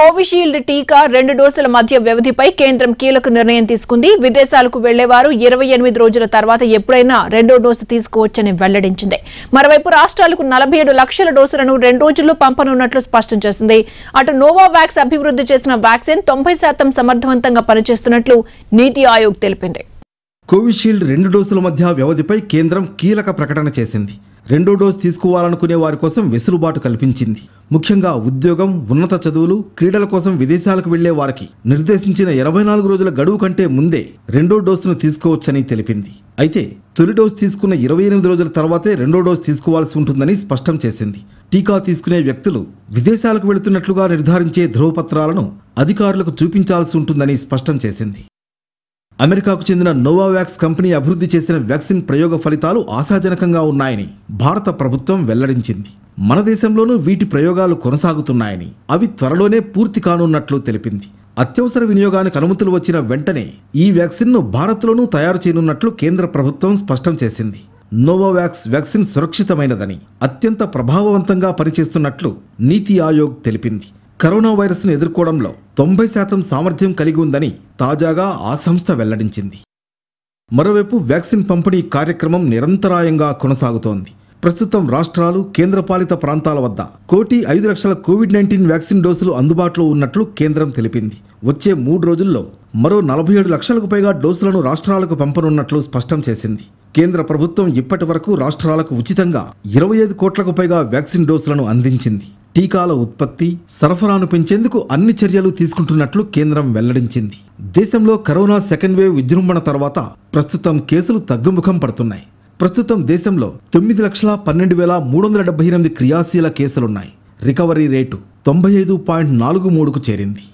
Covishield టీకా రెండు డోసుల మధ్య వ్యవధిపై కేంద్రం కీలక నిర్ణయం తీసుకుంది విదేశాలకు వెళ్లేవారు ఇరవై ఎనిమిది రోజుల తర్వాత ఎప్పుడైనా రెండో డోసు తీసుకోవచ్చని వెల్లడించింది మరోవైపు రాష్ట్రాలకు నలభై ఏడు లక్షల డోసులను రెండు రోజుల్లో పంపనున్నట్లు స్పష్టం చేసింది అటు నోవావాక్స్ అభివృద్ధి చేసిన వ్యాక్సిన్ తొంభై శాతం సమర్థవంతంగా పనిచేస్తున్నట్లు నీతి ఆయోగ్ తెలిపింది కోవిషీల్డ్ రెండు డోసుల మధ్య వ్యవధిపై కేంద్రం కీలక ప్రకటన చేసింది రెండో డోస్ తీసుకోవాలనుకునే వారి కోసం వెసులుబాటు కల్పించింది ముఖ్యంగా ఉద్యోగం ఉన్నత చదువులు క్రీడల కోసం విదేశాలకు వెళ్లే వారికి నిర్దేశించిన ఇరవై నాలుగు రోజుల గడువు కంటే ముందే రెండో డోసును తీసుకోవచ్చని తెలిపింది అయితే తొలి డోస్ తీసుకున్న ఇరవై ఎనిమిది రోజుల తర్వాతే రెండో డోస్ తీసుకోవాల్సి ఉంటుందని స్పష్టం చేసింది టీకా తీసుకునే వ్యక్తులు విదేశాలకు వెళుతున్నట్లుగా నిర్ధారించే ధ్రువపత్రాలను అధికారులకు చూపించాల్సి ఉంటుందని స్పష్టం చేసింది అమెరికాకు చెందిన నోవావాక్స్ కంపెనీ అభివృద్ధి చేసిన వ్యాక్సిన్ ప్రయోగ ఫలితాలు ఆశాజనకంగా ఉన్నాయని భారత ప్రభుత్వం వెల్లడించింది మన దేశంలోనూ వీటి ప్రయోగాలు కొనసాగుతున్నాయని అవి త్వరలోనే పూర్తి కానున్నట్లు తెలిపింది అత్యవసర వినియోగానికి అనుమతులు వచ్చిన వెంటనే ఈ వ్యాక్సిన్ను భారత్లోనూ తయారు చేయనున్నట్లు కేంద్ర ప్రభుత్వం స్పష్టం చేసింది నోవోవాక్స్ వ్యాక్సిన్ సురక్షితమైనదని అత్యంత ప్రభావవంతంగా పనిచేస్తున్నట్లు నీతి ఆయోగ్ తెలిపింది కరోనా వైరస్ను ఎదుర్కోవడంలో తొంభై శాతం సామర్థ్యం కలిగి ఉందని తాజాగా ఆ సంస్థ వెల్లడించింది మరోవైపు వ్యాక్సిన్ పంపిణీ కార్యక్రమం నిరంతరాయంగా కొనసాగుతోంది ప్రస్తుతం రాష్ట్రాలు కేంద్రపాలిత ప్రాంతాల వద్ద కోటి ఐదు లక్షల కోవిడ్ నైన్టీన్ వ్యాక్సిన్ డోసులు అందుబాటులో ఉన్నట్లు కేంద్రం తెలిపింది వచ్చే మూడు రోజుల్లో మరో నలభై ఏడు లక్షలకు పైగా డోసులను రాష్ట్రాలకు పంపనున్నట్లు స్పష్టం చేసింది కేంద్ర ప్రభుత్వం ఇప్పటి వరకు రాష్ట్రాలకు ఉచితంగా ఇరవై ఐదు కోట్లకు పైగా వ్యాక్సిన్ డోసులను అందించింది టీకాల ఉత్పత్తి సరఫరాను పెంచేందుకు అన్ని చర్యలు తీసుకుంటున్నట్లు కేంద్రం వెల్లడించింది దేశంలో కరోనా సెకండ్ వేవ్ విజృంభణ తర్వాత ప్రస్తుతం కేసులు తగ్గుముఖం పడుతున్నాయి ప్రస్తుతం దేశంలో తొమ్మిది లక్షల పన్నెండు వేల మూడు వందల డెబ్బై ఎనిమిది క్రియాశీల కేసులున్నాయి రికవరీ రేటు తొంభై ఐదు పాయింట్ నాలుగు మూడుకు చేరింది